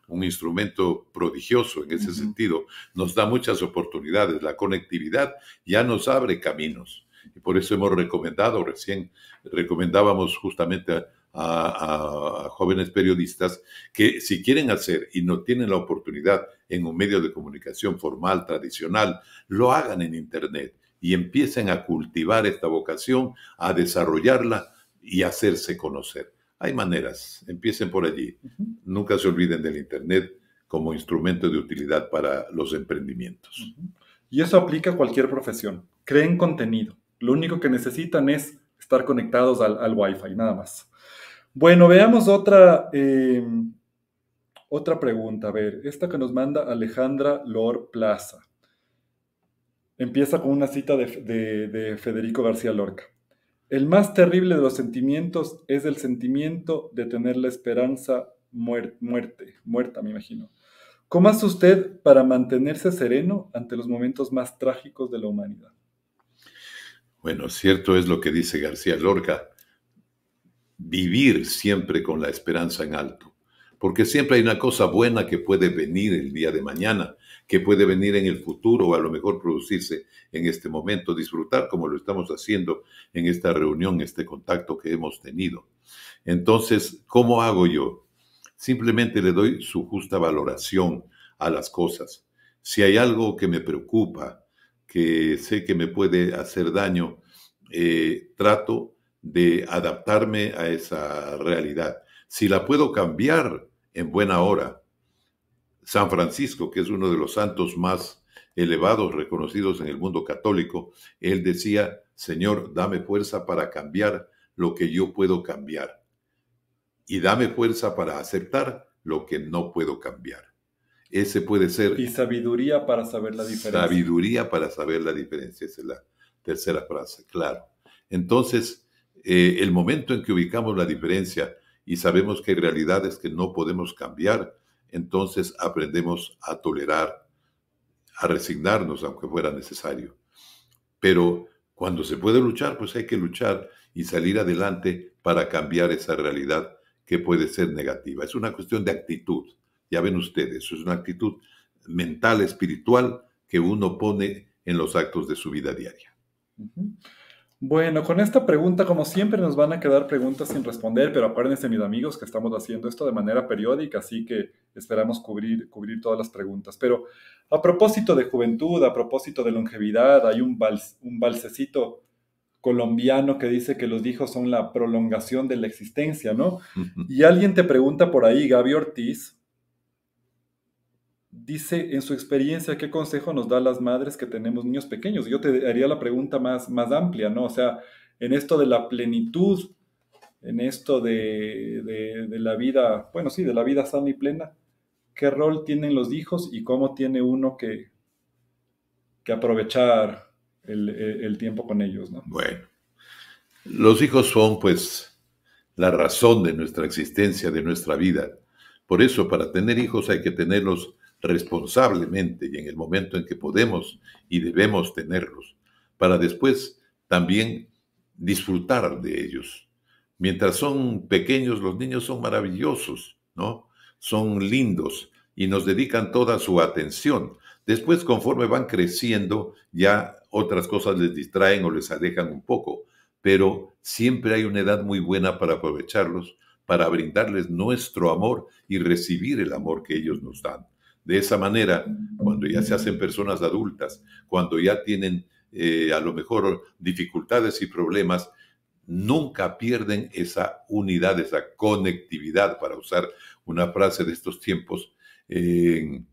un, instrumento prodigioso en ese sentido. Nos da muchas oportunidades. La conectividad ya nos abre caminos. Y por eso hemos recomendado, recién recomendábamos justamente a, jóvenes periodistas que si quieren hacer y no tienen la oportunidad en un medio de comunicación formal, tradicional, lo hagan en Internet y empiecen a cultivar esta vocación, a desarrollarla y hacerse conocer. Hay maneras, empiecen por allí. Nunca se olviden del Internet como instrumento de utilidad para los emprendimientos. Y eso aplica a cualquier profesión. Creen contenido. Lo único que necesitan es estar conectados al, Wi-Fi, nada más. Bueno, veamos otra, em, otra pregunta. A ver, esta que nos manda Alejandra Lor Plaza. Empieza con una cita de Federico García Lorca. El más terrible de los sentimientos es el sentimiento de tener la esperanza muerte, muerta, me imagino. ¿Cómo hace usted para mantenerse sereno ante los momentos más trágicos de la humanidad? Bueno, cierto es lo que dice García Lorca, vivir siempre con la esperanza en alto, porque siempre hay una cosa buena que puede venir el día de mañana que puede venir en el futuro o a lo mejor producirse en este momento, disfrutar como lo estamos haciendo en esta reunión, este contacto que hemos tenido. Entonces, ¿cómo hago yo? Simplemente le doy su justa valoración a las cosas. Si hay algo que me preocupa, que sé que me puede hacer daño, eh, trato de adaptarme a esa realidad. Si la puedo cambiar en buena hora, San Francisco, que es uno de los santos más elevados reconocidos en el mundo católico, él decía, Señor, dame fuerza para cambiar lo que yo puedo cambiar y dame fuerza para aceptar lo que no puedo cambiar. Ese puede ser... Y sabiduría para saber la diferencia. Sabiduría para saber la diferencia, esa es la tercera frase, claro. Entonces, eh, el momento en que ubicamos la diferencia y sabemos que hay realidades que no podemos cambiar, entonces aprendemos a tolerar, a resignarnos, aunque fuera necesario. Pero cuando se puede luchar, pues hay que luchar y salir adelante para cambiar esa realidad que puede ser negativa. Es una cuestión de actitud, ya ven ustedes, es una actitud mental, espiritual, que uno pone en los actos de su vida diaria. Bueno, con esta pregunta, como siempre, nos van a quedar preguntas sin responder, pero acuérdense, mis amigos, que estamos haciendo esto de manera periódica, así que esperamos cubrir, todas las preguntas. Pero a propósito de juventud, a propósito de longevidad, hay un, un balsecito colombiano que dice que los hijos son la prolongación de la existencia, ¿no? Y alguien te pregunta por ahí, Gaby Ortiz, dice en su experiencia, ¿qué consejo nos da las madres que tenemos niños pequeños? Yo te haría la pregunta más, más amplia, ¿no? O sea, en esto de la plenitud, en esto de, la vida, bueno, sí, de la vida sana y plena, ¿qué rol tienen los hijos y cómo tiene uno que, que aprovechar el, el tiempo con ellos, ¿no? Bueno, los hijos son pues la razón de nuestra existencia, de nuestra vida. Por eso, para tener hijos hay que tenerlos responsablemente y en el momento en que podemos y debemos tenerlos, para después también disfrutar de ellos. Mientras son pequeños, los niños son maravillosos, ¿no? Son lindos y nos dedican toda su atención. Después, conforme van creciendo, ya otras cosas les distraen o les alejan un poco, pero siempre hay una edad muy buena para aprovecharlos, para brindarles nuestro amor y recibir el amor que ellos nos dan. De esa manera, cuando ya se hacen personas adultas, cuando ya tienen eh, a lo mejor dificultades y problemas, nunca pierden esa unidad, esa conectividad, para usar una frase de estos tiempos, eh,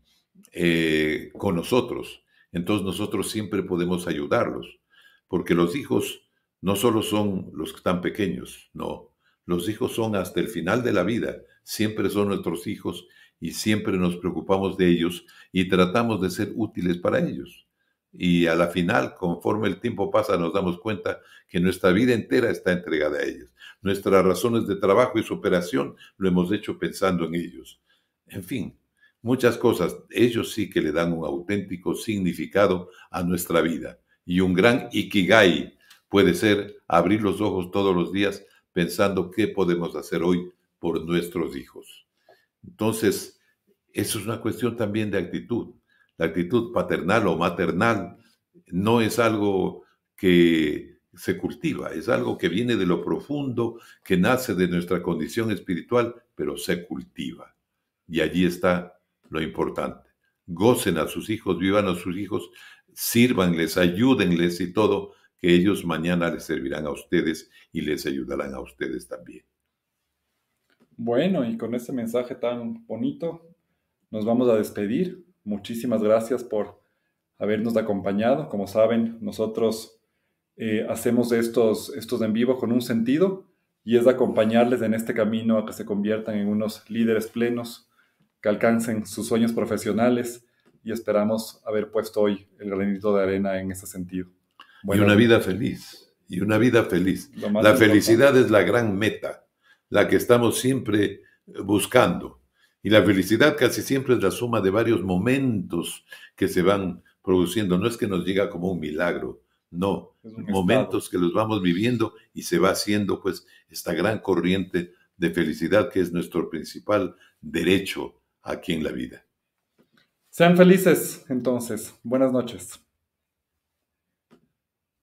con nosotros. Entonces nosotros siempre podemos ayudarlos, porque los hijos no solo son los que están pequeños, no, los hijos son hasta el final de la vida, siempre son nuestros hijos y siempre nos preocupamos de ellos y tratamos de ser útiles para ellos. Y a la final, conforme el tiempo pasa, nos damos cuenta que nuestra vida entera está entregada a ellos. Nuestras razones de trabajo y su operación lo hemos hecho pensando en ellos. En fin, muchas cosas, ellos sí que le dan un auténtico significado a nuestra vida. Y un gran ikigai puede ser abrir los ojos todos los días pensando qué podemos hacer hoy por nuestros hijos. Entonces, eso es una cuestión también de actitud. La actitud paternal o maternal no es algo que se cultiva, es algo que viene de lo profundo, que nace de nuestra condición espiritual, pero se cultiva. Y allí está lo importante. Gocen a sus hijos, vivan a sus hijos, sírvanles, ayúdenles y todo, que ellos mañana les servirán a ustedes y les ayudarán a ustedes también. Bueno, y con este mensaje tan bonito, nos vamos a despedir. Muchísimas gracias por habernos acompañado. Como saben, nosotros eh, hacemos estos, estos en vivo con un sentido y es acompañarles en este camino a que se conviertan en unos líderes plenos, que alcancen sus sueños profesionales y esperamos haber puesto hoy el granito de arena en ese sentido. y una vida feliz, y una vida feliz. La felicidad es la gran meta la que estamos siempre eh, buscando. Y la felicidad casi siempre es la suma de varios momentos que se van produciendo. No es que nos llega como un milagro, no. momentos que los vamos viviendo y se va haciendo pues esta gran corriente de felicidad que es nuestro principal derecho aquí en la vida. Sean felices entonces. Buenas noches.